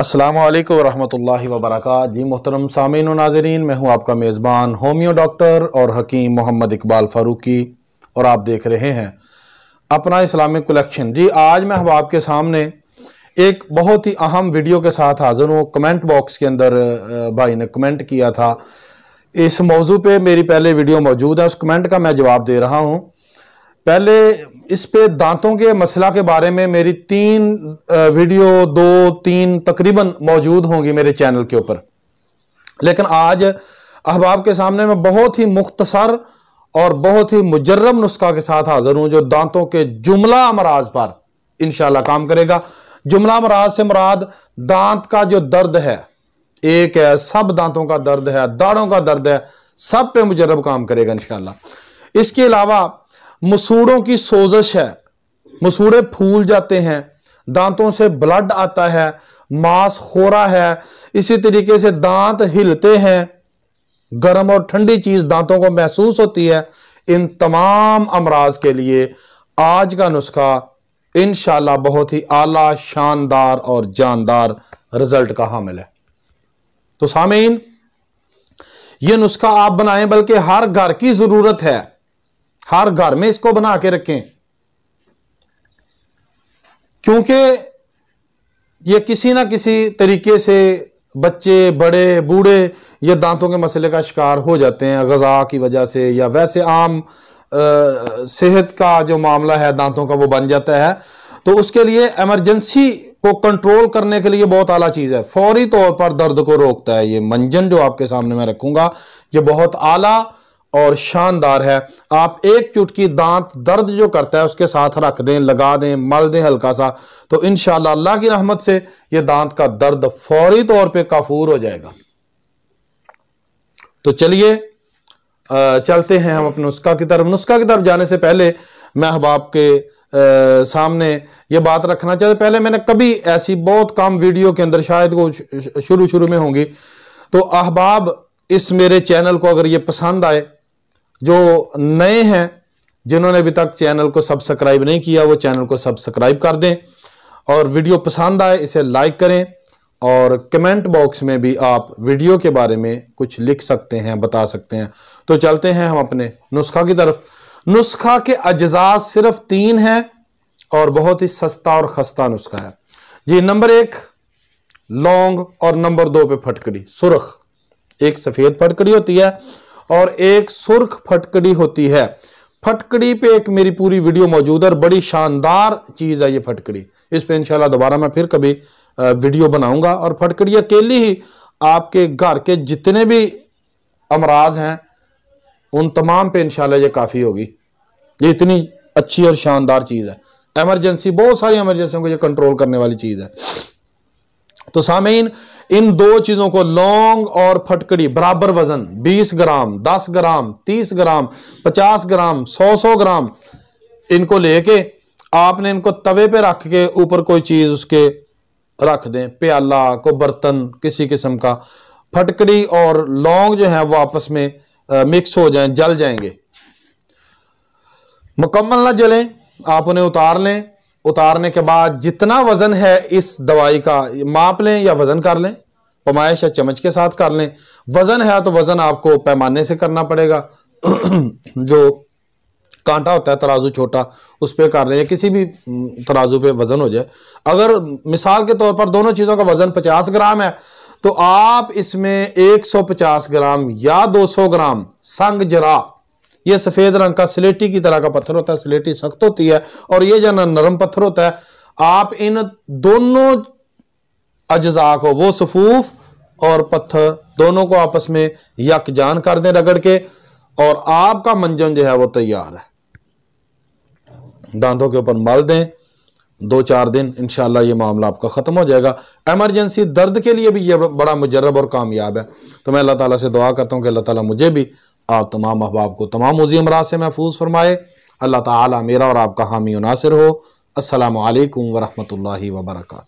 असलम ला वबरक जी मोहतरम सामिन नाजरीन मैं हूँ आपका मेज़बान होमियो डॉक्टर और हकीम मोहम्मद इकबाल फ़ारूकी और आप देख रहे हैं अपना इस्लामिक कलेक्शन जी आज मैं हम आपके सामने एक बहुत ही अहम वीडियो के साथ हाज़िर हूँ कमेंट बॉक्स के अंदर भाई ने कमेंट किया था इस मौजू पर मेरी पहले वीडियो मौजूद है उस कमेंट का मैं जवाब दे रहा हूँ पहले इस पे दांतों के मसला के बारे में मेरी तीन वीडियो दो तीन तकरीबन मौजूद होंगी मेरे चैनल के ऊपर लेकिन आज अहबाब के सामने मैं बहुत ही मुख्तसर और बहुत ही मुजर्रम नुस्खा के साथ हाजिर हूँ जो दांतों के जुमला अमराज पर इन काम करेगा जुमला अमराज से मुराद दांत का जो दर्द है एक है सब दांतों का दर्द है दाड़ों का दर्द है सब पे मुजरब काम करेगा इनशाला इसके अलावा मसूड़ों की सोजश है मसूड़े फूल जाते हैं दांतों से ब्लड आता है मांस खोरा है इसी तरीके से दांत हिलते हैं गर्म और ठंडी चीज दांतों को महसूस होती है इन तमाम अमराज के लिए आज का नुस्खा इन बहुत ही आला शानदार और जानदार रिजल्ट का हामिल है तो सामीन ये नुस्खा आप बनाएं बल्कि हर घर की जरूरत है हर घर में इसको बना के रखें क्योंकि ये किसी ना किसी तरीके से बच्चे बड़े बूढ़े ये दांतों के मसले का शिकार हो जाते हैं गज़ा की वजह से या वैसे आम सेहत का जो मामला है दांतों का वो बन जाता है तो उसके लिए एमरजेंसी को कंट्रोल करने के लिए बहुत आला चीज़ है फौरी तौर पर दर्द को रोकता है ये मंजन जो आपके सामने मैं रखूँगा ये बहुत आला और शानदार है आप एक चुटकी दांत दर्द जो करता है उसके साथ रख दें लगा दें मल दें हल्का सा तो इन अल्लाह की रहमत से ये दांत का दर्द फौरी तौर पे काफूर हो जाएगा तो चलिए चलते हैं हम अपने नुस्खा की तरफ नुस्खा की तरफ जाने से पहले मैं अहबाब के आ, सामने ये बात रखना चाहते पहले मैंने कभी ऐसी बहुत कम वीडियो के अंदर शायद वो शुरू शुरू में होंगी तो अहबाब इस मेरे चैनल को अगर ये पसंद आए जो नए हैं जिन्होंने अभी तक चैनल को सब्सक्राइब नहीं किया वो चैनल को सब्सक्राइब कर दें और वीडियो पसंद आए इसे लाइक करें और कमेंट बॉक्स में भी आप वीडियो के बारे में कुछ लिख सकते हैं बता सकते हैं तो चलते हैं हम अपने नुस्खा की तरफ नुस्खा के अज्जा सिर्फ तीन हैं और बहुत ही सस्ता और खस्ता नुस्खा है जी नंबर एक लौंग और नंबर दो पे फटकड़ी सुरख एक सफ़ेद फटकड़ी होती है और एक सुर्ख फटकड़ी होती है फटकड़ी पे एक मेरी पूरी वीडियो मौजूद है और बड़ी शानदार चीज़ है ये फटकड़ी इस पे इंशाल्लाह दोबारा मैं फिर कभी वीडियो बनाऊंगा और फटकड़ी अकेली ही आपके घर के जितने भी अमराज हैं उन तमाम पे इंशाल्लाह ये काफ़ी होगी ये इतनी अच्छी और शानदार चीज़ है एमरजेंसी बहुत सारी एमरजेंसी को यह कंट्रोल करने वाली चीज़ है तो सामीन इन दो चीजों को लौंग और फटकड़ी बराबर वजन 20 ग्राम 10 ग्राम 30 ग्राम 50 ग्राम 100-100 ग्राम इनको लेके आपने इनको तवे पे रख के ऊपर कोई चीज उसके रख दें प्याला को बर्तन किसी किस्म का फटकड़ी और लौंग जो है वो आपस में आ, मिक्स हो जाए जल जाएंगे मुकम्मल ना जलें आप उन्हें उतार लें उतारने के बाद जितना वज़न है इस दवाई का माप लें या वज़न कर लें पमाइश या चमच के साथ कर लें वज़न है तो वज़न आपको पैमाने से करना पड़ेगा जो कांटा होता है तराजू छोटा उस पर कर लें या किसी भी तराजू पे वज़न हो जाए अगर मिसाल के तौर पर दोनों चीज़ों का वज़न 50 ग्राम है तो आप इसमें 150 ग्राम या 200 ग्राम संग जरा ये सफेद रंग का सिलेटी की तरह का पत्थर होता है सिलेटी सख्त होती है और ये जो नरम पत्थर होता है आप इन दोनों अज्जा को वो सफूफ और पत्थर दोनों को आपस में यकजान कर दें रगड़ के और आपका मंजन जो है वो तैयार है दांतों के ऊपर मल दें दो चार दिन इनशाला ये मामला आपका ख़त्म हो जाएगा एमरजेंसी दर्द के लिए भी ये बड़ा मुजरब और कामयाब है तो मैं अल्लाह ताला से दुआ करता हूँ कि अल्लाह ताला मुझे भी आप तमाम अहबाब को तमाम मोजी अमराज से महफूज फरमाए अल्लाह ताला मेरा और आपका हामी नासिर हो असलकम वरहमल वर्का